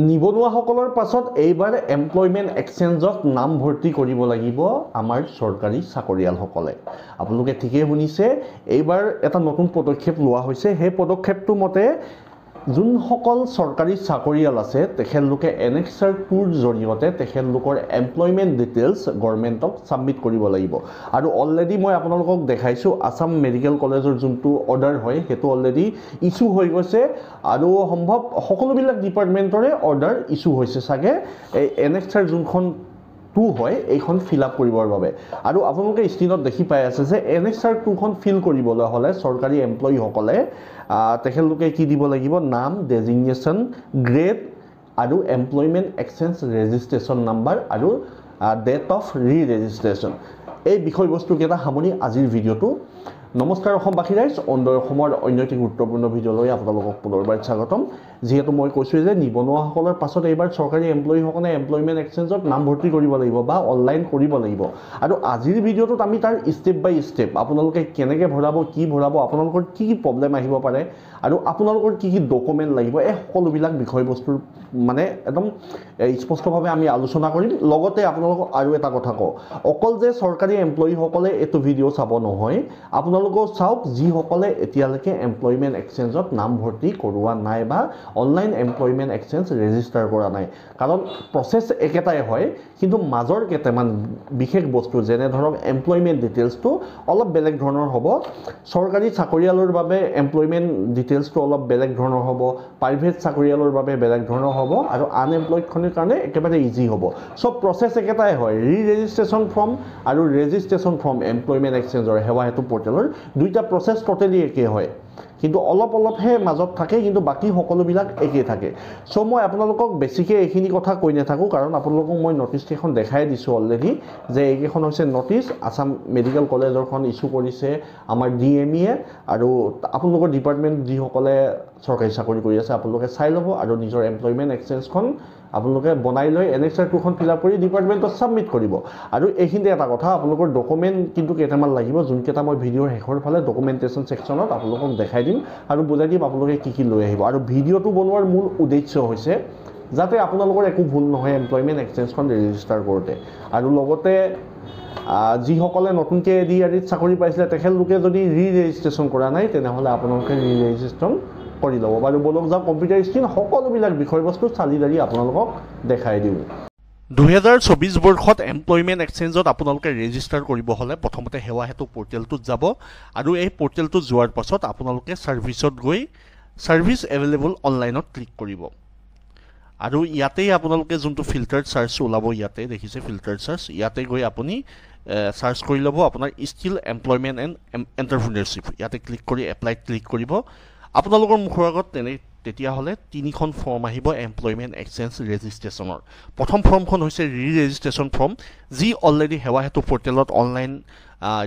নিবনুৱাসকলৰ পাছত এইবাৰ এমপ্লয়মেণ্ট এক্সেঞ্জত নাম ভৰ্তি কৰিব লাগিব আমাৰ চৰকাৰী চাকৰিয়ালসকলে আপোনালোকে ঠিকেই শুনিছে এইবাৰ এটা নতুন পদক্ষেপ লোৱা হৈছে সেই পদক্ষেপটো মতে যোনসকল চৰকাৰী চাকৰিয়াল আছে তেখেতলোকে এন এক্স আৰ টুৰ জৰিয়তে তেখেতলোকৰ এমপ্লয়মেণ্ট ডিটেইলছ গভৰ্ণমেণ্টক ছাবমিট কৰিব লাগিব আৰু অলৰেডি মই আপোনালোকক দেখাইছোঁ আছাম মেডিকেল কলেজৰ যোনটো অৰ্ডাৰ হয় সেইটো অলৰেডি ইছ্যু হৈ গৈছে আৰু সম্ভৱ সকলোবিলাক ডিপাৰ্টমেণ্টৰে অৰ্ডাৰ ইছ্যু হৈছে চাগে এই এন এক্স আৰ যোনখন টু হয় এইখন ফিল আপ কৰিবৰ বাবে আৰু আপোনালোকে স্ক্ৰীণত দেখি পাই আছে যে এন এছ আৰ টুখন ফিল কৰিবলৈ হ'লে চৰকাৰী এমপ্লয়ীসকলে তেখেতলোকে কি দিব লাগিব নাম ডেজিগনেশ্যন গ্ৰেড আৰু এমপ্লয়মেণ্ট এক্সেঞ্জ ৰেজিষ্ট্ৰেশ্যন নাম্বাৰ আৰু ডেট অফ ৰি ৰেজিষ্ট্ৰেশ্যন এই বিষয়বস্তুকেইটা সামৰি আজিৰ ভিডিঅ'টো নমস্কাৰ অসম অসমবাসী ৰাইজ অন্দৰ অসমৰ অন্য এটি গুৰুত্বপূৰ্ণ ভিডিঅ'লৈ আপোনালোকক পুনৰবাৰ স্বাগতম যিহেতু মই কৈছোঁ যে নিবনুৱাসকলৰ পাছত এইবাৰ চৰকাৰী এমপ্লয়ীসকলে এমপ্লয়মেণ্ট এক্সেঞ্জত নামভৰ্তি কৰিব লাগিব বা অনলাইন কৰিব লাগিব আৰু আজিৰ ভিডিঅ'টোত আমি তাৰ ষ্টেপ বাই ষ্টেপ আপোনালোকে কেনেকৈ ভৰাব কি ভৰাব আপোনালোকৰ কি কি প্ৰব্লেম আহিব পাৰে আৰু আপোনালোকৰ কি কি ডকুমেণ্ট লাগিব এই সকলোবিলাক বিষয়বস্তুৰ মানে একদম স্পষ্টভাৱে আমি আলোচনা কৰিম লগতে আপোনালোকক আৰু এটা কথা কওঁ অকল যে চৰকাৰী এমপ্লয়ীসকলে এইটো ভিডিঅ' চাব নহয় আপোনালোকেও চাওক যিসকলে এতিয়ালৈকে এমপ্লয়মেণ্ট এক্সেঞ্জত নাম ভৰ্তি কৰোৱা নাই বা অনলাইন এমপ্লয়মেণ্ট এক্সেঞ্জ ৰেজিষ্টাৰ কৰা নাই কাৰণ প্ৰচেছ একেটাই হয় কিন্তু মাজৰ কেইটামান বিশেষ বস্তু যেনে ধৰক এমপ্লয়মেণ্ট ডিটেইলছটো অলপ বেলেগ ধৰণৰ হ'ব চৰকাৰী চাকৰিয়ালৰ বাবে এমপ্লয়মেণ্ট ডিটেইল ডিটেইলছটো অলপ বেলেগ ধৰণৰ হ'ব প্ৰাইভেট চাকৰিয়ালৰ বাবে বেলেগ ধৰণৰ হ'ব আৰু আনএমপ্লয়ডখনিৰ কাৰণে একেবাৰে ইজি হ'ব চব প্ৰচেছ একেটাই হয় ৰি ৰেজিষ্ট্ৰেশ্যন ফৰ্ম আৰু ৰেজিষ্ট্ৰেশ্যন ফৰ্ম এমপ্লয়মেণ্ট এক্সচেঞ্জৰ সেৱা সেতু পৰ্টেলৰ দুইটা প্ৰচেছ ট'টেলি একে হয় কিন্তু অলপ অলপহে মাজত থাকে কিন্তু বাকী সকলোবিলাক একেই থাকে চ' মই আপোনালোকক বেছিকৈ এইখিনি কথা কৈ নাথাকোঁ কাৰণ আপোনালোকক মই নটিচকেইখন দেখাই দিছোঁ অলৰেডি যে এইকেইখন হৈছে ন'টিছ আছাম মেডিকেল কলেজৰখন ইছ্যু কৰিছে আমাৰ ডি এম ইয়ে আৰু আপোনালোকৰ ডিপাৰ্টমেণ্ট যিসকলে চৰকাৰী চাকৰি কৰি আছে আপোনালোকে চাই ল'ব আৰু নিজৰ এমপ্লয়মেণ্ট এক্সেঞ্জখন আপোনালোকে বনাই লৈ এন এক্স আৰ টুখন ফিল আপ কৰি ডিপাৰ্টমেণ্টত ছাবমিট কৰিব আৰু এইখিনিতে এটা কথা আপোনালোকৰ ডকুমেণ্ট কিন্তু কেইটামান লাগিব যোনকেইটা মই ভিডিঅ'ৰ শেষৰ ফালে ডকুমেণ্টেশ্যন ছেকশ্যনত আপোনালোকক দেখাই দিম আৰু বুজাই দিম আপোনালোকে কি কি লৈ আহিব আৰু ভিডিঅ'টো বনোৱাৰ মূল উদ্দেশ্য হৈছে যাতে আপোনালোকৰ একো ভুল নহয় এমপ্লয়মেণ্ট এক্সেঞ্জখন ৰেজিষ্টাৰ কৰোঁতে আৰু লগতে যিসকলে নতুনকৈ এ ডি আৰ ডিত চাকৰি পাইছিলে তেখেতলোকে যদি ৰি ৰেজিষ্ট্ৰেশ্যন কৰা নাই তেনেহ'লে আপোনালোকে ৰি ৰেজিষ্ট্ৰেশ্যন কৰি ল'ব বাৰু ব'লক যাওঁ কম্পিউটাৰ স্ক্ৰীণ সকলোবিলাক বিষয়বস্তু চালি জাৰি আপোনালোকক দেখাই দিওঁ দুহেজাৰ চৌবিছ বৰ্ষত এমপ্লয়মেণ্ট এক্সেঞ্জত আপোনালোকে ৰেজিষ্টাৰ কৰিব হ'লে প্ৰথমতে সেৱা হেতু পৰ্টেলটোত যাব আৰু এই পৰ্টেলটোত যোৱাৰ পাছত আপোনালোকে ছাৰ্ভিছত গৈ ছাৰ্ভিচ এভেইলেবল অনলাইনত ক্লিক কৰিব আৰু ইয়াতেই আপোনালোকে যোনটো ফিল্টাৰ চাৰ্চ ওলাব ইয়াতে দেখিছে ফিল্টাৰ চাৰ্চ ইয়াতে গৈ আপুনি চাৰ্চ কৰি ল'ব আপোনাৰ ষ্টিল এমপ্লয়মেণ্ট এণ্ড এণ্টাৰপ্ৰিনিয়াৰশ্বিপ ইয়াতে ক্লিক কৰি এপ্লাইত ক্লিক কৰিব আপোনালোকৰ মুখৰ আগত তেনে তেতিয়াহ'লে তিনিখন ফৰ্ম আহিব এমপ্লয়মেণ্ট এক্সেঞ্জ ৰেজিষ্ট্ৰেশ্যনৰ প্ৰথম ফৰ্মখন হৈছে ৰি ৰেজিষ্ট্ৰেশ্যন ফৰ্ম যি অলৰেডি সেৱা হেতু পৰ্টেলত অনলাইন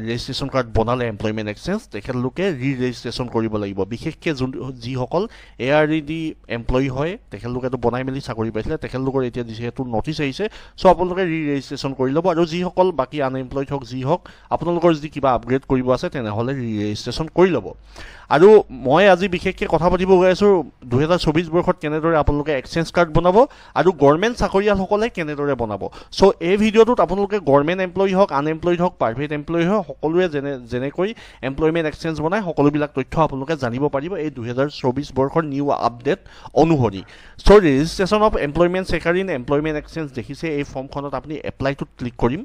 ৰেজিষ্ট্ৰেশ্যন কাৰ্ড বনালে এমপ্লয়মেণ্ট এক্সেঞ্জ তেখেতলোকে ৰি ৰেজিষ্ট্ৰেশ্যন কৰিব লাগিব বিশেষকৈ যোন যিসকল A R E D employee হয় তেখেতলোকেতো বনাই মেলি চাকৰি পাইছিলে তেখেতলোকৰ এতিয়া যিহেতু নটিছ আহিছে চ' আপোনালোকে ৰি ৰেজিষ্ট্ৰেশ্যন কৰি ল'ব আৰু যিসকল বাকী আনএমপ্লয়ড হওক যি হওক আপোনালোকৰ যদি কিবা আপগ্ৰেড কৰিব আছে তেনেহ'লে ৰি ৰেজিষ্ট্ৰেশ্যন কৰি ল'ব আৰু মই আজি বিশেষকৈ কথা পাতিব গৈ আছোঁ দুহেজাৰ চৌবিছ বৰ্ষত কেনেদৰে আপোনালোকে এক্সেঞ্জ কাৰ্ড বনাব আৰু গভৰ্ণমেণ্ট চাকৰিয়ালসকলে কেনেদৰে বনাব চ' এই ভিডিঅ'টোত আপোনালোকে গভৰ্ণমেণ্ট এমপ্লয়ী হওক আনএমপ্লয়ীড হওক প্ৰাইভেট এমপ্লয়ী হওক সকলোৱে যেনে যেনেকৈ এমপ্লয়মেণ্ট এক্সেঞ্জ বনাই সকলোবিলাক তথ্য আপোনালোকে জানিব পাৰিব এই দুহেজাৰ চৌবিছ বৰ্ষৰ নিউ আপডেট অনুসৰি so' registration of employment seeker in employment exchange দেখিছে এই ফৰ্মখনত আপুনি এপ্লাইটোত ক্লিক কৰিম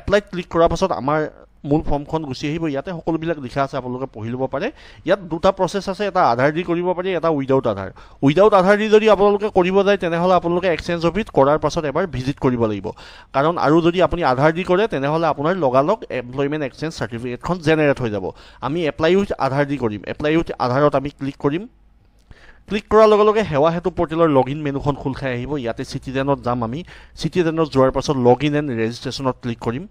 এপ্লাইত ক্লিক কৰাৰ পাছত আমাৰ মূল ফৰ্মখন গুচি আহিব ইয়াতে সকলোবিলাক লিখা আছে আপোনালোকে পঢ়ি ল'ব পাৰে ইয়াত দুটা প্ৰচেছ আছে এটা আধাৰ দি কৰিব পাৰি এটা উইডাউট আধাৰ উইডাউট আধাৰ দি যদি আপোনালোকে কৰিব যায় তেনেহ'লে আপোনালোকে এক্সেঞ্জ অফিট কৰাৰ পাছত এবাৰ ভিজিট কৰিব লাগিব কাৰণ আৰু যদি আপুনি আধাৰ দি কৰে তেনেহ'লে আপোনাৰ লগালগ এমপ্লয়মেণ্ট এক্সেঞ্জ চাৰ্টিফিকেটখন জেনেৰেট হৈ যাব আমি এপ্লাই উইথ আধাৰ দি কৰিম এপ্লাই উইথ আধাৰত আমি ক্লিক কৰিম ক্লিক কৰাৰ লগে লগে সেৱা সেতু পৰ্টেলৰ লগ ইন মেনুখন খোল খাই আহিব ইয়াতে চিটিজেনত যাম আমি চিটিজেনত যোৱাৰ পাছত লগ ইন এণ্ড ৰেজিষ্ট্ৰেশ্যনত ক্লিক কৰিম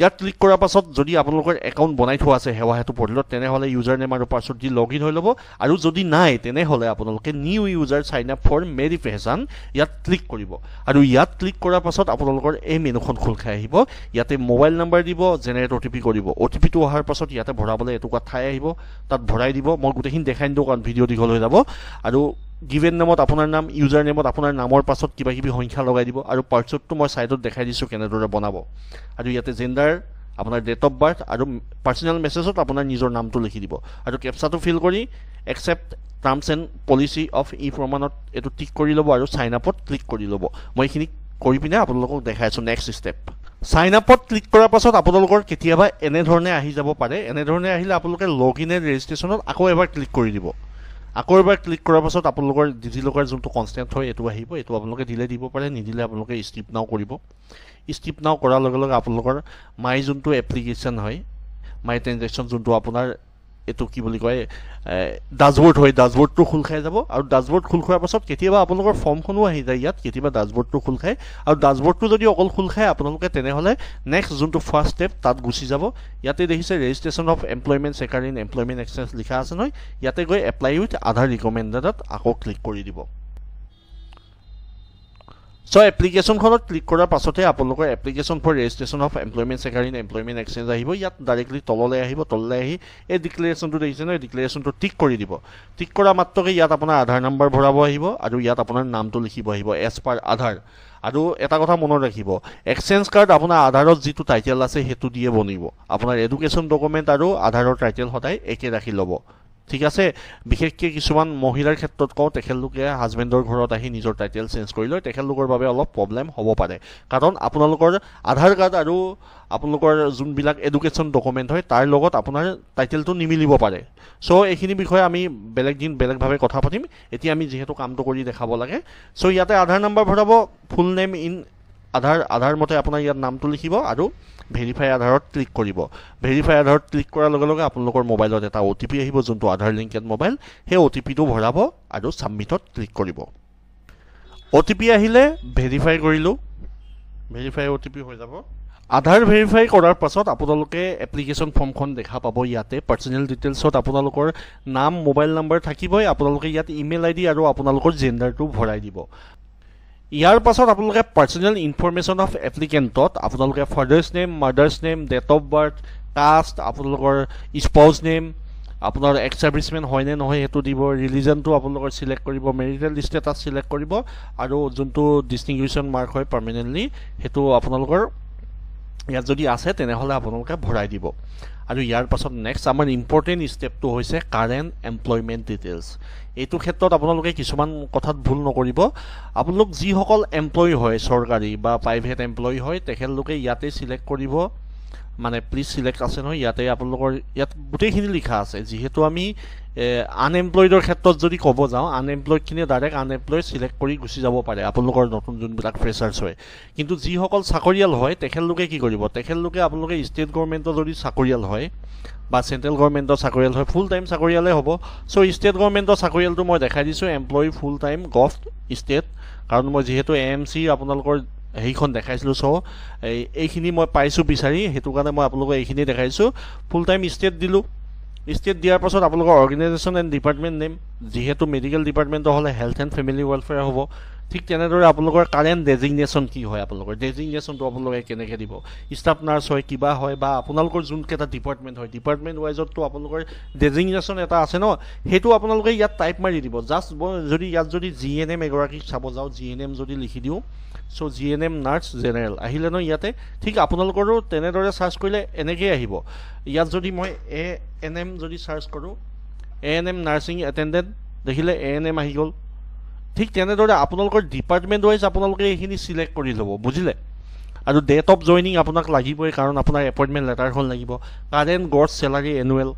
ইয়াত ক্লিক কৰাৰ পাছত যদি আপোনালোকৰ একাউণ্ট বনাই থোৱা আছে সেৱা সেতু পৰ্টেলত তেনেহ'লে ইউজাৰ নেম আৰু পাছৱৰ্ড দি লগ ইন হৈ ল'ব আৰু যদি নাই তেনেহ'লে আপোনালোকে new user sign up for মেৰি ফেহচান ইয়াত ক্লিক কৰিব আৰু ইয়াত ক্লিক কৰাৰ পাছত আপোনালোকৰ এই মেনুখন খোল খাই আহিব ইয়াতে মোবাইল নাম্বাৰ দিব জেনেৰেট অ' টি পি কৰিব অ' টি পিটো অহাৰ পাছত ইয়াতে ভৰাবলৈ এটুকুৰা ঠাই আহিব তাত ভৰাই দিব মই গোটেইখিনি দেখাই নিদিওঁ কাৰণ ভিডিঅ' দীঘল হৈ যাব আৰু গিভেন নেমত আপোনাৰ নাম ইউজাৰ নেমত আপোনাৰ নামৰ পাছত কিবা কিবি সংখ্যা লগাই দিব আৰু পাৰ্চৱৰ্ডটো মই ছাইডত দেখাই দিছোঁ কেনেদৰে বনাব আৰু ইয়াতে জেণ্ডাৰ আপোনাৰ ডেট অফ বাৰ্থ আৰু পাৰ্চনেল মেছেজত আপোনাৰ নিজৰ নামটো লিখি দিব আৰু কেপচাটো ফিল কৰি accept terms and policy of E প্ৰমাণত এইটো টিক কৰি ল'ব আৰু চাইন আপত ক্লিক কৰি ল'ব মই এইখিনি কৰি পিনে আপোনালোকক দেখাই আছোঁ নেক্সট ষ্টেপ চাইন আপত ক্লিক কৰাৰ পাছত আপোনালোকৰ কেতিয়াবা এনেধৰণে আহি যাব পাৰে এনেধৰণে আহিলে আপোনালোকে লগ ইন এণ্ড ৰেজিষ্ট্ৰেশ্যনত আকৌ এবাৰ ক্লিক কৰি দিব আকৌ এবাৰ ক্লিক কৰাৰ পাছত আপোনালোকৰ ডিজিলকাৰ যোনটো কনষ্টেণ্ট হয় এইটো আহিব এইটো আপোনালোকে দিলে দিব পাৰে নিদিলে আপোনালোকে ষ্টিপ নাও কৰিব ষ্টিপ নাও কৰাৰ লগে লগে আপোনালোকৰ মাই যোনটো এপ্লিকেশ্যন হয় মাই ট্ৰেঞ্জেকশ্যন যোনটো আপোনাৰ এইটো কি বুলি কয় ডাছবৰ্ড হয় ডাছবৰ্ডটো খোল খাই যাব আৰু ডাছবৰ্ড খোল খোৱাৰ পাছত কেতিয়াবা আপোনালোকৰ ফৰ্মখনো আহি যায় ইয়াত কেতিয়াবা ডাছবৰ্ডটো খোল খায় আৰু ডাছবৰ্ডটো যদি অকল খোল খায় আপোনালোকে তেনেহ'লে নেক্সট যোনটো ফাৰ্ষ্ট ষ্টেপ তাত গুচি যাব ইয়াতে দেখিছে registration of employment seeker in employment exchange লিখা আছে নহয় ইয়াতে গৈ এপ্লাই উইথ আধাৰ ৰিকমেণ্ডেডত আকৌ ক্লিক কৰি দিব চ' এপ্লিকেশ্যনখনত ক্লিক কৰাৰ পাছতে আপোনালোকৰ application for registration of employment seeker in employment exchange আহিব ইয়াত ডাইৰেক্টলি তললৈ আহিব তললৈ আহি এই ডিক্লেৰেশ্যনটো দেখিছে নহয় ডিক্লেৰেশ্যনটো টিক কৰি দিব টিক কৰা মাত্ৰকে ইয়াত আপোনাৰ আধাৰ নাম্বাৰ ভৰাব আহিব আৰু ইয়াত আপোনাৰ নামটো লিখিব আহিব এজ পাৰ আধাৰ আৰু এটা কথা মনত ৰাখিব এক্সেঞ্জ কাৰ্ড আপোনাৰ আধাৰত যিটো টাইটেল আছে সেইটো দিয়ে বনিব আপোনাৰ এডুকেশ্যন ডকুমেণ্ট আৰু আধাৰৰ টাইটেল সদায় একে ৰাখি ল'ব ঠিক আছে বিশেষকৈ কিছুমান মহিলাৰ ক্ষেত্ৰত কওঁ তেখেতলোকে হাজবেণ্ডৰ ঘৰত আহি নিজৰ টাইটেল চেঞ্জ কৰি লয় তেখেতলোকৰ বাবে অলপ প্ৰব্লেম হ'ব পাৰে কাৰণ আপোনালোকৰ আধাৰ কাৰ্ড আৰু আপোনালোকৰ যোনবিলাক এডুকেশ্যন ডকুমেণ্ট হয় তাৰ লগত আপোনাৰ টাইটেলটো নিমিলিব পাৰে চ' এইখিনি বিষয়ে আমি বেলেগ দিন বেলেগভাৱে কথা পাতিম এতিয়া আমি যিহেতু কামটো কৰি দেখাব লাগে চ' ইয়াতে আধাৰ নাম্বাৰ ভৰাব ফুল নেম ইন আধাৰ আধাৰমতে আপোনাৰ ইয়াত নামটো লিখিব আৰু ভেৰিফাই আধাৰত ক্লিক কৰিব ভেৰিফাই আধাৰত ক্লিক কৰাৰ লগে লগে আপোনালোকৰ মোবাইলত এটা অ' টি পি আহিব যোনটো আধাৰ লিংকেড মোবাইল সেই অ' টি পিটো ভৰাব আৰু ছাবমিটত ক্লিক কৰিব অ' টি পি আহিলে ভেৰিফাই কৰিলোঁ ভেৰিফাই অ' টি পি হৈ যাব আধাৰ ভেৰিফাই কৰাৰ পাছত আপোনালোকে এপ্লিকেশ্যন ফৰ্মখন দেখা পাব ইয়াতে পাৰ্চনেল ডিটেইলছত আপোনালোকৰ নাম মোবাইল নাম্বাৰ থাকিবই আপোনালোকে ইয়াত ইমেইল আই ডি আৰু আপোনালোকৰ জেণ্ডাৰটো ভৰাই দিব ইয়াৰ পাছত আপোনালোকে পাৰ্চনেল ইনফৰ্মেশ্যন অফ এপ্লিকেণ্টত আপোনালোকে father's name mother's name date of birth caste আপোনালোকৰ স্পাউছ নেম আপোনাৰ এক্সাৰ্ভিছমেণ্ট হয়নে নহয় সেইটো দিব ৰিলিজনটো আপোনালোকৰ ছিলেক্ট কৰিব মেৰিটেল লিষ্ট এটা ছিলেক্ট কৰিব আৰু যোনটো ডিষ্টিংগুৱেশ্যন মাৰ্ক হয় পাৰ্মানেণ্টলি সেইটো আপোনালোকৰ ইয়াত যদি আছে তেনেহ'লে আপোনালোকে ভৰাই দিব আৰু ইয়াৰ পাছত নেক্সট আমাৰ ইম্পৰ্টেণ্ট ষ্টেপটো হৈছে কাৰেণ্ট এমপ্লয়মেণ্ট ডিটেইলছ এইটো ক্ষেত্ৰত আপোনালোকে কিছুমান কথাত ভুল নকৰিব আপোনালোক যিসকল এমপ্লয়ী হয় চৰকাৰী বা প্ৰাইভেট এমপ্লয়ী হয় তেখেতলোকে ইয়াতে চিলেক্ট কৰিব মানে প্লিজ চিলেক্ট আছে নহয় ইয়াতে আপোনালোকৰ ইয়াত গোটেইখিনি লিখা আছে যিহেতু আমি আনএমপ্লয়ডৰ ক্ষেত্ৰত যদি ক'ব যাওঁ আনএমপ্লয়ডখিনিয়ে ডাইৰেক্ট আনএমপ্লয়ড চিলেক্ট কৰি গুচি যাব পাৰে আপোনালোকৰ নতুন যোনবিলাক ফ্ৰেচাৰ্ছ হয় কিন্তু যিসকল চাকৰিয়াল হয় তেখেতলোকে কি কৰিব তেখেতলোকে আপোনালোকে ষ্টেট গভৰ্ণমেণ্টৰ যদি চাকৰিয়াল হয় বা চেণ্ট্ৰেল গভৰ্ণমেণ্টৰ চাকৰিয়াল হয় ফুল টাইম চাকৰিয়ালে হ'ব চ' ষ্টেট গভৰ্ণমেণ্টৰ চাকৰিয়ালটো মই দেখাই দিছোঁ employee full time gov state কাৰণ মই যিহেতু এ এম চি আপোনালোকৰ সেইখন দেখাইছিলোঁ চ' এই এইখিনি মই পাইছোঁ বিচাৰি সেইটো কাৰণে মই আপোনালোকক এইখিনি দেখাইছোঁ ফুল টাইম ষ্টেট দিলোঁ ষ্টেট দিয়াৰ পাছত আপোনালোকৰ অৰ্গেনাইজেশ্যন এণ্ড ডিপাৰ্টমেণ্ট নেম যিহেতু মেডিকেল ডিপাৰ্টমেণ্টৰ হ'লে হেল্থ এণ্ড ফেমিলি ৱেলফেয়াৰ হ'ব ঠিক তেনেদৰে আপোনালোকৰ কাৰেণ্ট ডেজিগনেশ্যন কি হয় আপোনালোকৰ ডেজিগনেশ্যনটো আপোনালোকে কেনেকৈ দিব ষ্টাফ নাৰ্ছ হয় কিবা হয় বা আপোনালোকৰ যোনকেইটা ডিপাৰ্টমেণ্ট হয় ডিপাৰ্টমেণ্ট ৱাইজততো আপোনালোকৰ ডেজিগনেশ্যন এটা আছে ন সেইটো আপোনালোকে ইয়াত টাইপ মাৰি দিব জাষ্ট মই যদি ইয়াত যদি জি এন এম এগৰাকীক চাব যাওঁ জি এন এম যদি লিখি দিওঁ so' G N M nurse general আহিলে ন ইয়াতে ঠিক আপোনালোকৰো তেনেদৰে চাৰ্চ কৰিলে এনেকৈয়ে আহিব ইয়াত যদি মই এ এন এম যদি চাৰ্চ কৰোঁ A N M nursing attendant দেখিলে এ এন এম আহি গ'ল ঠিক তেনেদৰে আপোনালোকৰ ডিপাৰ্টমেণ্ট ৱাইজ আপোনালোকে এইখিনি চিলেক্ট কৰি ল'ব বুজিলে আৰু ডেট অফ জইনিং আপোনাক লাগিবই কাৰণ আপোনাৰ এপইণ্টমেণ্ট লেটাৰখন লাগিব কাৰেণ্ট গড চেলাৰী এনুৱেল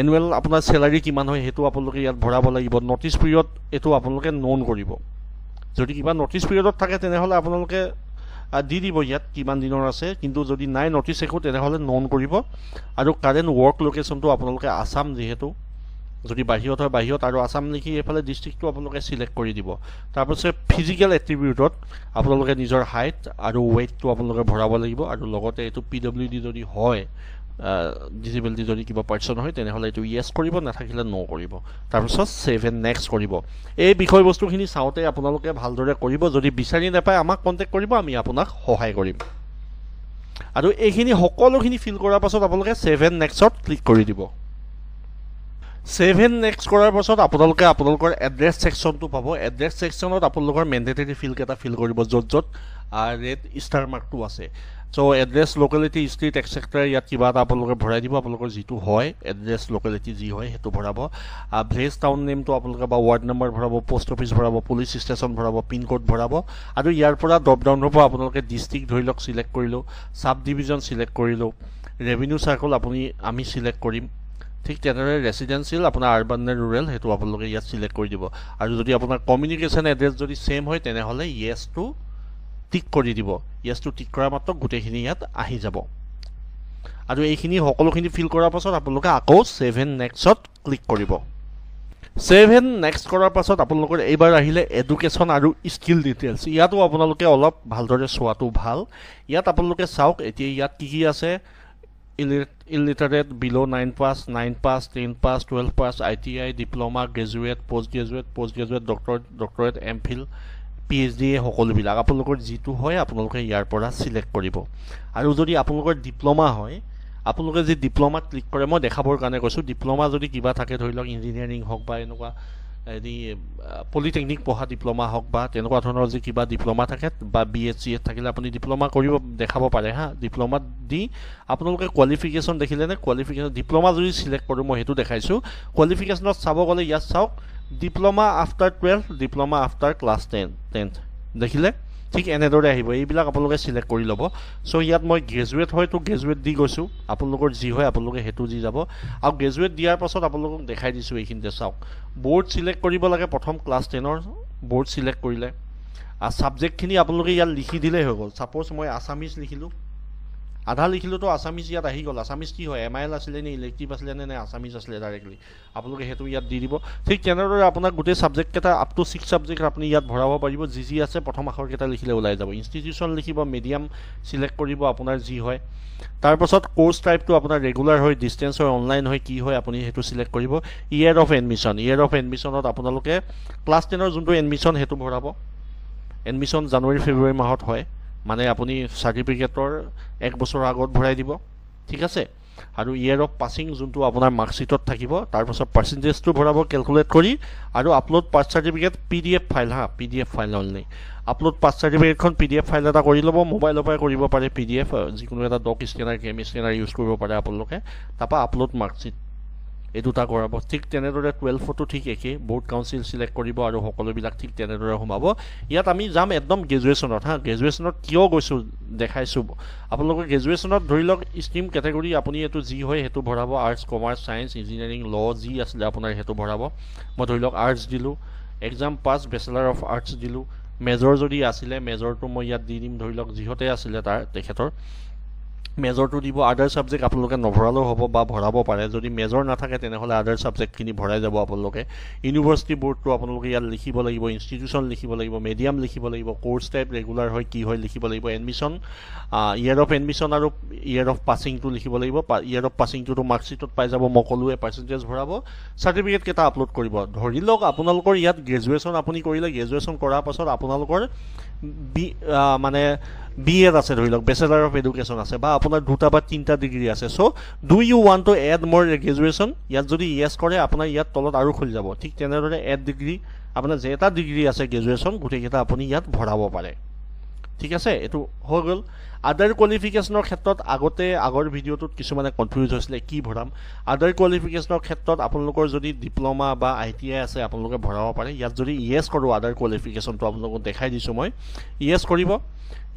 এনুৱেল আপোনাৰ চেলাৰী কিমান হয় সেইটো আপোনালোকে ইয়াত ভৰাব লাগিব নটিছ পিৰিয়ড এইটো আপোনালোকে ন'ন কৰিব যদি কিবা নটিছ পিৰিয়ডত থাকে তেনেহ'লে আপোনালোকে দি দিব ইয়াত কিমান দিনৰ আছে কিন্তু যদি নাই নটিছ একো তেনেহ'লে নন কৰিব আৰু কাৰেণ্ট ৱৰ্ক লোকেশ্যনটো আপোনালোকে আছাম যিহেতু যদি বাহিৰত হয় বাহিৰত আৰু আছাম লিখি এইফালে ডিষ্ট্ৰিক্টটো আপোনালোকে ছিলেক্ট কৰি দিব তাৰপিছত ফিজিকেল এক্টিভিটিউটত আপোনালোকে নিজৰ হাইট আৰু ৱেইটটো আপোনালোকে ভৰাব লাগিব আৰু লগতে এইটো পি ডব্লিউ ডি যদি হয় ডিজিবিলিটি যদি কিবা পাৰ্চন হয় তেনেহ'লে এইটো য়েছ কৰিব নাথাকিলে ন' কৰিব তাৰপিছত ছেভ এণ্ড নেক্সট কৰিব এই বিষয়বস্তুখিনি চাওঁতে আপোনালোকে ভালদৰে কৰিব যদি বিচাৰি নাপায় আমাক কণ্টেক্ট কৰিব আমি আপোনাক সহায় কৰিম আৰু এইখিনি সকলোখিনি ফিল কৰাৰ পাছত আপোনালোকে ছেভ এণ্ড নেক্সটত ক্লিক কৰি দিব ছেভ এণ্ড নেক্সট কৰাৰ পাছত আপোনালোকে আপোনালোকৰ এড্ৰেছ ছেকশ্যনটো পাব এড্ৰেছ ছেকশ্যনত আপোনালোকৰ মেণ্ডেটৰী ফিল্ড এটা ফিল কৰিব য'ত য'ত ৰেড ষ্টাৰ মাৰ্কটো আছে so' address locality street etcetera ইয়াত কিবা এটা আপোনালোকে ভৰাই দিব আপোনালোকৰ যিটো হয় এড্ৰেছ লোকেলিটি যি হয় সেইটো ভৰাব ভিলেজ টাউন নেমটো আপোনালোকে বা ৱাৰ্ড নম্বৰ ভৰাব পষ্ট অফিচ ভৰাব পুলিচ ষ্টেচন ভৰাব পিনক'ড ভৰাব আৰু ইয়াৰ পৰা ড্ৰপ ডাউনৰ পৰা আপোনালোকে ডিষ্ট্ৰিক্ট ধৰি লওক ছিলেক্ট কৰিলোঁ চাব ডিভিজন ছিলেক্ট কৰিলোঁ ৰেভিনিউ চাৰ্কল আপুনি আমি ছিলেক্ট কৰিম ঠিক তেনেদৰে ৰেচিডেঞ্চিয়েল আপোনাৰ আৰ্বান নে ৰুৰেল সেইটো আপোনালোকে ইয়াত ছিলেক্ট কৰি দিব আৰু যদি আপোনাৰ কমিউনিকেশ্যন এড্ৰেছ যদি ছেম হয় তেনেহ'লে য়েছটো টিক কৰি দিব য়েছটো টিক কৰা মাত্ৰ গোটেইখিনি ইয়াত আহি যাব আৰু এইখিনি সকলোখিনি ফিল কৰাৰ পাছত আপোনালোকে আকৌ ছেভেন নেক্সট ক্লিক কৰিব ছেভেন নেক্সট কৰাৰ পাছত আপোনালোকৰ এইবাৰ আহিলে এডুকেশ্যন আৰু স্কিল ডিটেইলছ ইয়াতো আপোনালোকে অলপ ভালদৰে চোৱাটো ভাল ইয়াত আপোনালোকে চাওক এতিয়া ইয়াত কি কি আছে illiterate below' nine pass nine pass ten pass twelve pass I T I diploma graduate post graduate post graduate doctorate doctorate M Phil P H D এ সকলোবিলাক আপোনালোকৰ যিটো হয় আপোনালোকে ইয়াৰ পৰা চিলেক্ট কৰিব আৰু যদি আপোনালোকৰ ডিপ্ল'মা হয় আপোনালোকে যি ডিপ্ল'মাত ক্লিক কৰে মই দেখাবৰ কাৰণে কৈছোঁ ডিপ্ল'মা যদি কিবা থাকে ধৰি লওক ইঞ্জিনিয়াৰিং হওক বা এনেকুৱা হেৰি পলিটেকনিক পঢ়া ডিপ্ল'মা হওক বা তেনেকুৱা ধৰণৰ যি কিবা ডিপ্ল'মা থাকে বা বি এছ চি এত থাকিলে আপুনি ডিপ্ল'মা কৰিব দেখাব পাৰে হা ডিপ্ল'মাত দি আপোনালোকে কোৱালিফিকেশ্যন দেখিলেনে কোৱালিফিকেশ্যন ডিপ্ল'মা যদি চিলেক্ট কৰোঁ মই সেইটো দেখাইছোঁ কোৱালিফিকেশ্যনত চাব গ'লে ইয়াত চাওক diploma after twelve diploma after class ten tenth দেখিলে ঠিক এনেদৰে আহিব এইবিলাক আপোনালোকে চিলেক্ট কৰি ল'ব চ' ইয়াত মই গ্ৰেজুৱেট হয়তো গ্ৰেজুৱেট দি গৈছোঁ আপোনালোকৰ যি হয় আপোনালোকে সেইটো দি যাব আৰু গ্ৰেজুৱেট দিয়াৰ পাছত আপোনালোকক দেখাই দিছোঁ এইখিনিতে চাওক বৰ্ড চিলেক্ট কৰিব লাগে প্ৰথম ক্লাছ টেনৰ বৰ্ড চিলেক্ট কৰিলে আৰু ছাবজেক্টখিনি আপোনালোকে ইয়াত লিখি দিলেই হৈ গ'ল ছাপ'জ মই আছামিজ লিখিলোঁ আধা লিখিলেতো আছামিজ ইয়াত আহি গ'ল আছামিজ কি হয় এম আই এল আছিলে নে ইলেক্টিভ আছিলে নে নে আছামিজ আছিলে ডাইৰেক্টলি আপোনালোকে সেইটো ইয়াত দি দিব ঠিক তেনেদৰে আপোনাৰ গোটেই ছাবজেক্টকেইটা আপ টু ছিক্স ছাবজেক্ট আপুনি ইয়াত ভৰাব পাৰিব যি যি আছে প্ৰথম আখৰকেইটা লিখিলে ওলাই যাব ইনষ্টিটিউচন লিখিব মিডিয়াম চিলেক্ট কৰিব আপোনাৰ যি হয় তাৰপাছত কোৰ্চ টাইপটো আপোনাৰ ৰেগুলাৰ হয় ডিষ্টেঞ্চ হয় অনলাইন হয় কি হয় আপুনি সেইটো চিলেক্ট কৰিব year of admission year of এডমিশ্যনত আপোনালোকে ক্লাছ টেনৰ যোনটো এডমিশ্যন সেইটো ভৰাব এডমিশ্যন জানুৱাৰী ফেব্ৰুৱাৰী মাহত হয় মানে আপুনি চাৰ্টিফিকেটৰ এক বছৰৰ আগত ভৰাই দিব ঠিক আছে আৰু ইয়েৰ অফ পাছিং যোনটো আপোনাৰ মাৰ্কশ্বিটত থাকিব তাৰপাছত পাৰ্চেণ্টেজটো ভৰাব কেলকুলেট কৰি আৰু upload pass certificate P D F file হা P D F file only upload pass চাৰ্টিফিকেটখন পি ডি এফ ফাইল এটা কৰি ল'ব মোবাইলৰ পৰাই কৰিব পাৰে পি ডি এফ যিকোনো এটা doc scanner cam scanner use কৰিব পাৰে আপোনালোকে তাৰপৰা আপলোড মাৰ্কশ্বিট এই দুটা কৰাব ঠিক তেনেদৰে টুৱেলভতো ঠিক একেই বৰ্ড কাউঞ্চিল চিলেক্ট কৰিব আৰু সকলোবিলাক ঠিক তেনেদৰে সোমাব ইয়াত আমি যাম একদম গ্ৰেজুৱেশ্যনত হা গ্ৰেজুৱেশ্যনত কিয় গৈছোঁ দেখাইছোঁ আপোনালোকে গ্ৰেজুৱেশ্যনত ধৰি লওক ষ্ট্ৰীম কেটেগৰী আপুনি এইটো যি হয় সেইটো ভৰাব আৰ্টছ কমাৰ্চ ছায়েন্স ইঞ্জিনিয়াৰিং ল যি আছিলে আপোনাৰ সেইটো ভৰাব মই ধৰি লওক আৰ্টছ দিলোঁ exam pass bachelor of arts দিলোঁ মেজৰ যদি আছিলে মেজৰটো মই ইয়াত দি দিম ধৰি লওক যিহঁতে আছিলে তাৰ তেখেতৰ মেজৰটো দিব আদাৰ ছাবজেক্ট আপোনালোকে নভৰালেও হ'ব বা ভৰাব পাৰে যদি মেজৰ নাথাকে তেনেহ'লে আদাৰ ছাবজেক্টখিনি ভৰাই যাব আপোনালোকে ইউনিভাৰ্চিটি বোৰ্ডটো আপোনালোকে ইয়াত লিখিব লাগিব ইনষ্টিটিউচন লিখিব লাগিব মেডিয়াম লিখিব লাগিব কোৰ্চ টাইপ ৰেগুলাৰ হয় কি হয় লিখিব লাগিব এডমিশ্যন ইয়েৰ অফ এডমিশ্যন আৰু ইয়েৰ অফ পাছিংটো লিখিব লাগিব ইয়েৰ অফ পাছিংটোতো মাৰ্কশ্বিটত পাই যাব মই ক'লোৱে পাৰ্চেণ্টেজ ভৰাব চাৰ্টিফিকেট কেইটা আপলোড কৰিব ধৰি লওক আপোনালোকৰ ইয়াত গ্ৰেজুৱেশ্যন আপুনি কৰিলে গ্ৰেজুৱেশ্যন কৰাৰ পাছত আপোনালোকৰ বি মানে বি এড আছে ধৰি লওক বেচেলাৰ অফ এডুকেশ্যন আছে বা আপোনাৰ দুটা বা তিনিটা ডিগ্ৰী আছে চ' ডু ইউ ৱান টু এড মোৰ গ্ৰেজুৱেশ্যন ইয়াত যদি য়েছ কৰে আপোনাৰ ইয়াত তলত আৰু খুলি যাব ঠিক তেনেদৰে এড ডিগ্ৰী আপোনাৰ যে এটা ডিগ্ৰী আছে গ্ৰেজুৱেশ্যন গোটেইকেইটা আপুনি ইয়াত ভৰাব পাৰে ঠিক আছে এইটো হৈ গ'ল আদাৰ কোৱালিফিকেশ্যনৰ ক্ষেত্ৰত আগতে আগৰ ভিডিঅ'টোত কিছুমানে কনফিউজ হৈছিলে কি ভৰাম আদাৰ কোৱালিফিকেশ্যনৰ ক্ষেত্ৰত আপোনালোকৰ যদি ডিপ্ল'মা বা আই টি আই আছে আপোনালোকে ভৰাব পাৰে ইয়াত যদি ই এছ কৰোঁ আদাৰ কোৱালিফিকেশ্যনটো আপোনালোকক দেখাই দিছোঁ মই ই এছ কৰিব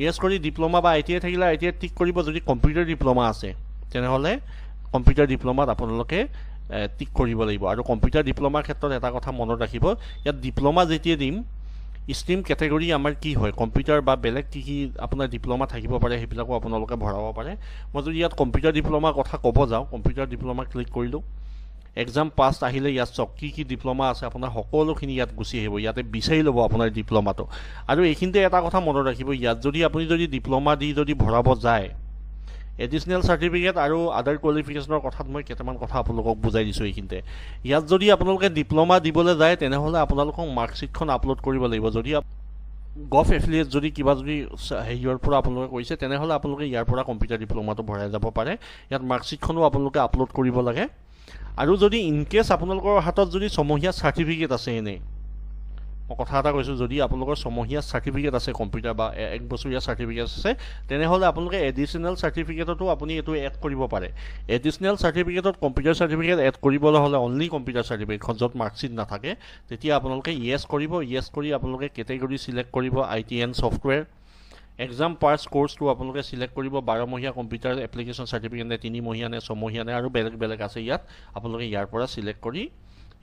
ই এছ কৰি ডিপ্ল'মা বা আই টি আই থাকিলে আই টি আই টিক কৰিব যদি কম্পিউটাৰ ডিপ্ল'মা আছে তেনেহ'লে কম্পিউটাৰ ডিপ্ল'মাত আপোনালোকে টিক কৰিব লাগিব আৰু কম্পিউটাৰ ডিপ্ল'মাৰ ক্ষেত্ৰত এটা কথা মনত ৰাখিব ইয়াত ডিপ্ল'মা যেতিয়া দিম ষ্ট্ৰীম কেটেগৰী আমাৰ কি হয় কম্পিউটাৰ বা বেলেগ কি কি আপোনাৰ ডিপ্ল'মা থাকিব পাৰে সেইবিলাকো আপোনালোকে ভৰাব পাৰে মই যদি ইয়াত কম্পিউটাৰ ডিপ্ল'মাৰ কথা ক'ব যাওঁ কম্পিউটাৰ ডিপ্ল'মা ক্লিক কৰিলোঁ এক্সাম পাছ আহিলে ইয়াত চাওক কি কি ডিপ্ল'মা আছে আপোনাৰ সকলোখিনি ইয়াত গুচি আহিব ইয়াতে বিচাৰি ল'ব আপোনাৰ ডিপ্ল'মাটো আৰু এইখিনিতে এটা কথা মনত ৰাখিব ইয়াত যদি আপুনি যদি ডিপ্ল'মা দি যদি ভৰাব যায় এডিচনেল চাৰ্টিফিকেট আৰু আদাৰ কোৱালিফিকেশ্যনৰ কথাত মই কেইটামান কথা আপোনালোকক বুজাই দিছোঁ এইখিনিতে ইয়াত যদি আপোনালোকে ডিপ্ল'মা দিবলৈ যায় তেনেহ'লে আপোনালোকক মাৰ্কশ্বিটখন আপলোড কৰিব লাগিব যদি গভ এফিলিয়েট যদি কিবা যদি হেৰিয়ৰ পৰা আপোনালোকে কৰিছে তেনেহ'লে আপোনালোকে ইয়াৰ পৰা কম্পিউটাৰ ডিপ্ল'মাটো ভৰাই যাব পাৰে ইয়াত মাৰ্কশ্বিটখনো আপোনালোকে আপলোড কৰিব লাগে আৰু যদি ইনকেছ আপোনালোকৰ হাতত যদি ছমহীয়া চাৰ্টিফিকেট আছে এনেই মই কথা এটা কৈছোঁ যদি আপোনালোকৰ ছমহীয়া চাৰ্টিফিকেট আছে কম্পিউটাৰ বা এক বছৰীয়া চাৰ্টিফিকেট আছে তেনেহ'লে আপোনালোকে এডিশ্যনেল চাৰ্টিফিকেটতো আপুনি এইটো এড কৰিব পাৰে এডিচনেল চাৰ্টিফিকেটত কম্পিউটাৰ চাৰ্টিফিকেট এড কৰিবলৈ হ'লে অনলি কম্পিউটাৰ চাৰ্টিফিকেটখন য'ত মাৰ্কশ্বিট নাথাকে তেতিয়া আপোনালোকে ইয়েছ কৰিব ইয়েছ কৰি আপোনালোকে কেটেগৰী চিলেক্ট কৰিব I T N software exam pass কৰ্চটো আপোনালোকে চিলেক্ট কৰিব বাৰমহীয়া কম্পিউটাৰ এপ্লিকেশ্যন চাৰ্টিফিকেট নে তিনিমহীয়া নে ছমহীয়া নে আৰু বেলেগ বেলেগ আছে ইয়াত আপোনালোকে ইয়াৰ পৰা চিলেক্ট কৰি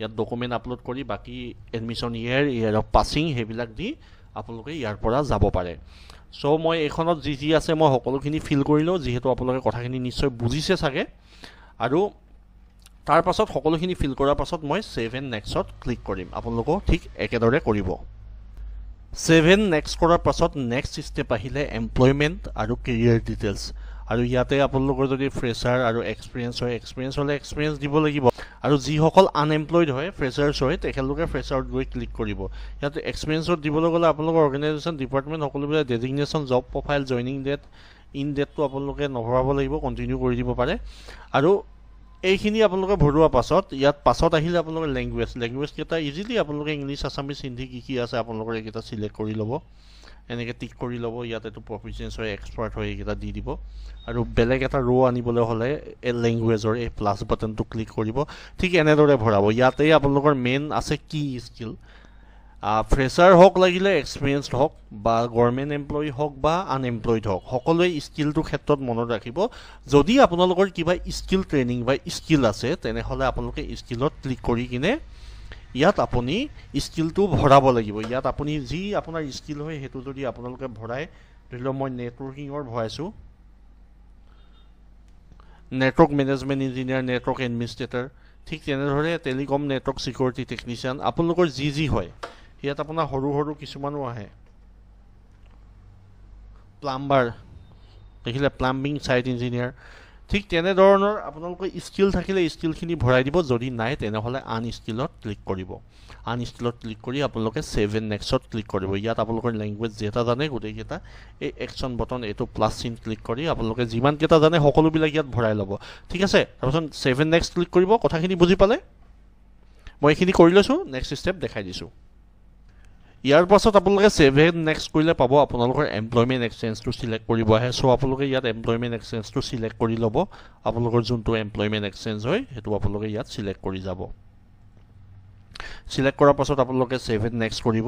ইয়াত ডকুমেণ্ট আপলোড কৰি বাকী admission year year of passing সেইবিলাক দি আপোনালোকে ইয়াৰ পৰা যাব পাৰে চ' মই এইখনত যি যি আছে মই সকলোখিনি ফিল কৰি লওঁ যিহেতু আপোনালোকে কথাখিনি নিশ্চয় বুজিছে চাগে আৰু তাৰ পাছত সকলোখিনি ফিল কৰাৰ পাছত মই ছেভেন নেক্সট ক্লিক কৰিম আপোনালোকেও ঠিক একেদৰে কৰিব ছেভেন নেক্সট কৰাৰ পাছত নেক্সট ষ্টেপ আহিলে এমপ্লয়মেণ্ট আৰু কেৰিয়াৰ ডিটেইলছ আৰু ইয়াতে আপোনালোকৰ যদি ফ্ৰেছাৰ আৰু এক্সপিৰিয়েঞ্চ হয় এক্সপিৰিয়েঞ্চ হ'লে এক্সপিৰিয়েঞ্চ দিব লাগিব আৰু যিসকল আনএমপ্লয়ড হয় ফ্ৰেছাৰ্চ হয় তেখেতলোকে ফ্ৰেছাৰত গৈ ক্লিক কৰিব ইয়াতে এক্সপিৰিয়েঞ্চত দিবলৈ গ'লে আপোনালোকৰ অৰ্গেনাইজেশ্যন ডিপাৰ্টমেণ্ট সকলোবিলাক designation job profile joining date in ডেটটো আপোনালোকে নভৰাব লাগিব কণ্টিনিউ কৰি দিব পাৰে আৰু এইখিনি আপোনালোকে ভৰোৱা পাছত ইয়াত পাছত আহিলে আপোনালোকে লেংগুৱেজ লেংগুৱেজকেইটা ইজিলি আপোনালোকে ইংলিছ আছামিজ হিন্দী কি কি আছে আপোনালোকৰ এইকেইটা চিলেক্ট কৰি ল'ব এনেকৈ টিক কৰি ল'ব ইয়াত এইটো প্ৰফিচিয়েঞ্চ হয় এক্সপাৰ্ট হয় এইকেইটা দি দিব আৰু বেলেগ এটা ৰ' আনিবলৈ হ'লে এই লেংগুৱেজৰ এই প্লাছ বাটনটো ক্লিক কৰিব ঠিক এনেদৰে ভৰাব ইয়াতেই আপোনালোকৰ মেইন আছে কি স্কিল ফ্ৰেছাৰ হওক লাগিলে এক্সপিৰিয়েঞ্চড হওক বা গভৰ্ণমেণ্ট এমপ্লয়ী হওক বা আনএমপ্লয়ড হওক সকলোৱে স্কিলটোৰ ক্ষেত্ৰত মনত ৰাখিব যদি আপোনালোকৰ কিবা স্কিল ট্ৰেইনিং বা স্কিল আছে তেনেহ'লে আপোনালোকে স্কিলত ক্লিক কৰি কিনে ইয়াত আপুনি স্কিলটো ভৰাব লাগিব ইয়াত আপুনি যি আপোনাৰ স্কিল হয় সেইটো যদি আপোনালোকে ভৰাই ধৰি লওক মই নেটৱৰ্কিঙৰ ভৰাইছোঁ network management engineer network administrator ঠিক তেনেদৰে টেলিকম নেটৱৰ্ক ছিকিউৰিটি টেকনিচিয়ান আপোনালোকৰ যি যি হয় ইয়াত আপোনাৰ সৰু সৰু কিছুমানো আহে প্লাম্বাৰ দেখিলে প্লাম্বিং ছাইট ইঞ্জিনিয়াৰ ঠিক তেনেধৰণৰ আপোনালোকে স্কিল থাকিলে স্কিলখিনি ভৰাই দিব যদি নাই তেনেহ'লে আন স্কিলত ক্লিক কৰিব আন স্কিলত ক্লিক কৰি আপোনালোকে ছেভেন নেক্সট ক্লিক কৰিব ইয়াত আপোনালোকৰ লেংগুৱেজ যি এটা জানে গোটেইকেইটা এই একশ্যন বটন এইটো প্লাছ চিন ক্লিক কৰি আপোনালোকে যিমানকেইটা জানে সকলোবিলাক ইয়াত ভৰাই ল'ব ঠিক আছে তাৰপিছত ছেভেন নেক্সট ক্লিক কৰিব কথাখিনি বুজি পালে মই এইখিনি কৰি লৈছোঁ নেক্সট ষ্টেপ দেখাই দিছোঁ ইয়াৰ পাছত আপোনালোকে ছেভেন নেক্সট কৰিলে পাব আপোনালোকৰ এমপ্লয়মেণ্ট এক্সেঞ্জটো চিলেক্ট কৰিব আহে চ' আপোনালোকে ইয়াত এমপ্লয়মেণ্ট এক্সেঞ্জটো চিলেক্ট কৰি ল'ব আপোনালোকৰ যোনটো এমপ্লয়মেণ্ট এক্সেঞ্জ হয় সেইটো আপোনালোকে ইয়াত চিলেক্ট কৰি যাব চিলেক্ট কৰাৰ পাছত আপোনালোকে ছেভেন নেক্সট কৰিব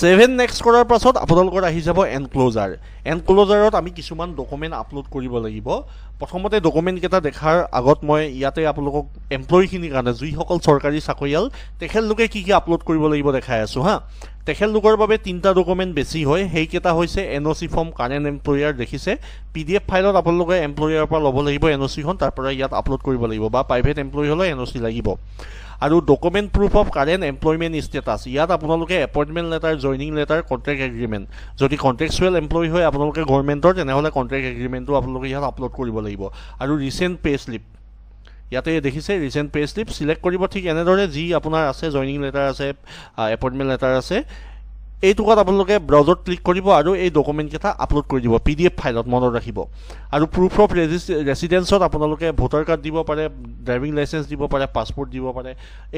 ছেভেন নেক্সট কৰাৰ পাছত আপোনালোকৰ আহি যাব এনক্লোজাৰ এনক্লোজাৰত আমি কিছুমান ডকুমেণ্ট আপলোড কৰিব লাগিব প্ৰথমতে ডকুমেণ্টকেইটা দেখাৰ আগত মই ইয়াতে আপোনালোকক এমপ্লয়ীখিনিৰ কাৰণে যিসকল চৰকাৰী চাকৰিয়াল তেখেতলোকে কি কি আপলোড কৰিব লাগিব দেখাই আছোঁ হা তেখেতলোকৰ বাবে তিনিটা ডকুমেণ্ট বেছি হয় সেইকেইটা হৈছে N O' C form current employer দেখিছে পি ডি এফ ফাইলত আপোনালোকে এমপ্লয়াৰৰ পৰা ল'ব লাগিব এন অ' চিখন তাৰ পৰা ইয়াত আপলোড কৰিব লাগিব বা প্ৰাইভেট এমপ্লয়ী হ'লে এন অ' চি লাগিব আৰু document proof of current employment status ইয়াত আপোনালোকে appointment letter joining letter contract agreement যদি কণ্ট্ৰেকচুৱেল এমপ্লয় হয় আপোনালোকে গভৰ্ণমেণ্টৰ তেনেহ'লে কণ্ট্ৰেক্ট এগ্ৰিমেণ্টটো আপোনালোকে ইয়াত আপলোড কৰিব লাগিব আৰু ৰিচেণ্ট পে' শ্লিপ ইয়াতে দেখিছে ৰিচেণ্ট পে' শ্লিপ চিলেক্ট কৰিব ঠিক এনেদৰে যি আপোনাৰ আছে জইনিং লেটাৰ আছে এপইণ্টমেণ্ট লেটাৰ আছে এই কাৰণ আপোনালোকে ব্ৰাউজত ক্লিক কৰিব আৰু এই ডকুমেণ্টকেইটা আপলোড কৰি দিব পি ডি এফ ফাইলত মনত ৰাখিব আৰু প্ৰুফ অফ ৰেজি ৰেচিডেঞ্চত আপোনালোকে ভোটাৰ কাৰ্ড দিব পাৰে ড্ৰাইভিং লাইচেঞ্চ দিব পাৰে পাছপৰ্ট দিব পাৰে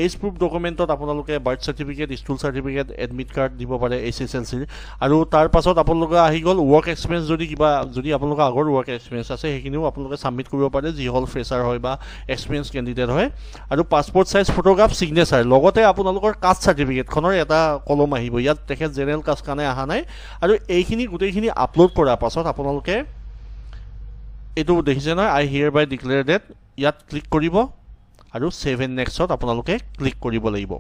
এইজ প্ৰুফ ডকুমেণ্টত আপোনালোকে birth certificate school certificate admit card দিব পাৰে এইচ এছ এল চিৰ আৰু তাৰ পাছত আপোনালোকে আহি গ'ল ৱৰ্ক এক্সপেৰিয়েঞ্চ যদি কিবা যদি আপোনালোকৰ আগৰ ৱৰ্ক এক্সপেৰিয়েঞ্চ আছে সেইখিনিও আপোনালোকে ছাবমিট কৰিব পাৰে যি হ'ল ফ্ৰেছাৰ হয় বা এক্সপেৰিয়েঞ্চ কেণ্ডিডেট হয় আৰু পাছপৰ্ট চাইজ ফটোগ্ৰাফ ছিগনেচাৰ লগতে আপোনালোকৰ কাষ্ট চাৰ্টিফিকেটখনৰ এটা কলম আহিব ইয়াত তেখেত জেনেৰেল কাষ্ট কাৰণে অহা নাই আৰু এইখিনি গোটেইখিনি আপলোড কৰাৰ পাছত আপোনালোকে এইটো দেখিছে নহয় I hereby declare date ইয়াত ক্লিক কৰিব আৰু ছেভেন নেক্সট আপোনালোকে ক্লিক কৰিব লাগিব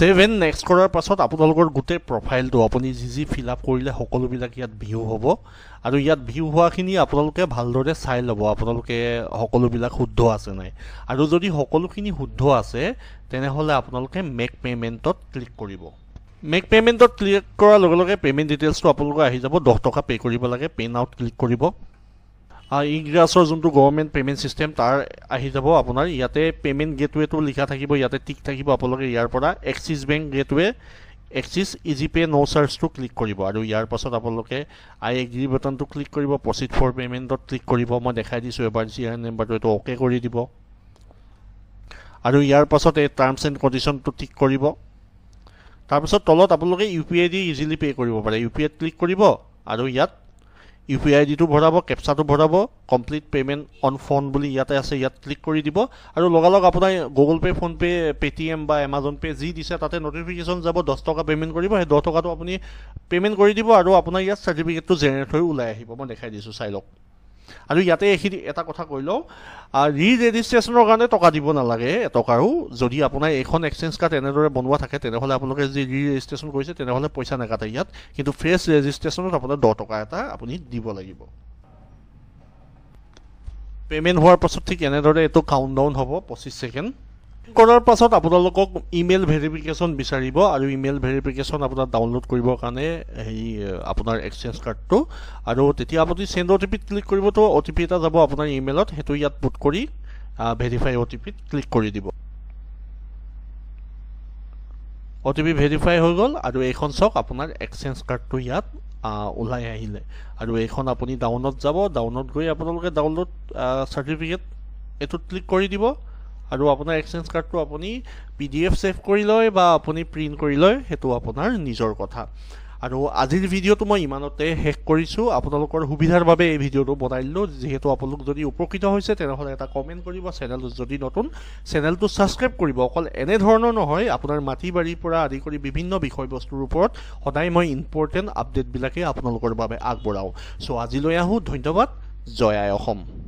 ছেভেন নেক্সট কৰাৰ পাছত আপোনালোকৰ গোটেই প্ৰফাইলটো আপুনি যি যি ফিল আপ কৰিলে সকলোবিলাক ইয়াত ভিউ হ'ব আৰু ইয়াত ভিউ হোৱাখিনি আপোনালোকে ভালদৰে চাই ল'ব আপোনালোকে সকলোবিলাক শুদ্ধ আছে নাই আৰু যদি সকলোখিনি শুদ্ধ আছে তেনেহ'লে আপোনালোকে মেক পে'মেণ্টত ক্লিক কৰিব মেক পে'মেণ্টত ক্লিক কৰাৰ লগে লগে পে'মেণ্ট ডিটেইলছটো আপোনালোকৰ আহি যাব দহ টকা পে' কৰিব লাগে পেন আউট ক্লিক কৰিব ইগ্ৰাছৰ যোনটো গভৰ্ণমেণ্ট পে'মেণ্ট ছিষ্টেম তাৰ আহি যাব আপোনাৰ ইয়াতে পে'মেণ্ট গেটৱেটো লিখা থাকিব ইয়াতে টিক থাকিব আপোনালোকে ইয়াৰ পৰা Axis bank gateway Axis easy pay' no' চাৰ্জটো ক্লিক কৰিব আৰু ইয়াৰ পাছত আপোনালোকে আই এগ্ৰি বাটনটো ক্লিক কৰিব প্ৰচিড ফৰ পে'মেণ্টত ক্লিক কৰিব মই দেখাই দিছোঁ এবাৰ চি আই নাম্বাৰটো এইটো অ'কে কৰি দিব আৰু ইয়াৰ পাছত এই টাৰ্মছ এণ্ড কণ্ডিশ্যনটো ঠিক কৰিব তাৰপাছত তলত আপোনালোকে ইউ পি আই দি ইজিলি পে' কৰিব পাৰে ইউ পি আইত ক্লিক কৰিব আৰু ইয়াত ইউ পি আই ডিটো ভৰাব কেপচাটো ভৰাব কমপ্লিট পে'মেণ্ট অন ফোন বুলি ইয়াতে আছে ইয়াত ক্লিক কৰি দিব আৰু লগালগ আপোনাৰ গুগল পে' ফোনপে' পে'টিএম বা এমাজন পে' যি দিছে তাতে ন'টিফিকেশ্যন যাব দহ টকা পে'মেণ্ট কৰিব সেই দহ টকাটো আপুনি পে'মেণ্ট কৰি দিব আৰু আপোনাৰ ইয়াত চাৰ্টিফিকেটটো জেনেৰেট হৈ ওলাই আহিব মই দেখাই দিছোঁ চাই লওক আৰু ইয়াতে এইখিনি এটা কথা কৈ লওঁ ৰি ৰেজিষ্ট্ৰেশ্যনৰ কাৰণে টকা দিব নালাগে এটকাৰো যদি আপোনাৰ এইখন এক্সেঞ্জ কাৰ্ড এনেদৰে বনোৱা থাকে তেনেহ'লে আপোনালোকে যি ৰি ৰেজিষ্ট্ৰেশ্যন কৰিছে তেনেহ'লে পইচা নাকাটে ইয়াত কিন্তু ফ্ৰেছ ৰেজিষ্ট্ৰেশ্যনত আপোনাৰ দহ টকা এটা আপুনি দিব লাগিব পে'মেণ্ট হোৱাৰ পাছত ঠিক এনেদৰে এইটো কাউণ্ট ডাউন হ'ব পঁচিছ ছেকেণ্ড কৰাৰ পাছত আপোনালোকক ইমেইল ভেৰিফিকেশ্যন বিচাৰিব আৰু ইমেইল ভেৰিফিকেশ্যন আপোনাৰ ডাউনলোড কৰিবৰ কাৰণে হেৰি আপোনাৰ এক্সেঞ্জ কাৰ্ডটো আৰু তেতিয়া আপুনি চেণ্ড অ' টি পিত ক্লিক কৰিব তো অ' টি পি এটা যাব আপোনাৰ ইমেইলত সেইটো ইয়াত পুট কৰি ভেৰিফাই অ' টি পিত ক্লিক কৰি দিব অ' টি পি ভেৰিফাই হৈ গ'ল আৰু এইখন চাওক আপোনাৰ এক্সেঞ্জ কাৰ্ডটো ইয়াত ওলাই আহিলে আৰু এইখন আপুনি ডাউনত যাব ডাউনত গৈ আপোনালোকে ডাউনলোড চাৰ্টিফিকেট এইটোত ক্লিক কৰি দিব আৰু আপোনাৰ এক্সেঞ্জ কাৰ্ডটো আপুনি পি ডি এফ ছেভ কৰি লয় বা আপুনি প্ৰিণ্ট কৰি লয় সেইটো আপোনাৰ নিজৰ কথা আৰু আজিৰ ভিডিঅ'টো মই ইমানতে শেষ কৰিছোঁ আপোনালোকৰ সুবিধাৰ বাবে এই ভিডিঅ'টো বনাই দিলোঁ যিহেতু আপোনালোক যদি উপকৃত হৈছে তেনেহ'লে এটা কমেণ্ট কৰিব চেনেলটো যদি নতুন চেনেলটো ছাবস্ক্ৰাইব কৰিব অকল এনেধৰণৰ নহয় আপোনাৰ মাটি বাৰীৰ পৰা আদি কৰি বিভিন্ন বিষয়বস্তুৰ ওপৰত সদায় মই ইম্পৰ্টেণ্ট আপডেটবিলাকেই আপোনালোকৰ বাবে আগবঢ়াওঁ চ' আজিলৈ আহোঁ ধন্যবাদ জয় আই অসম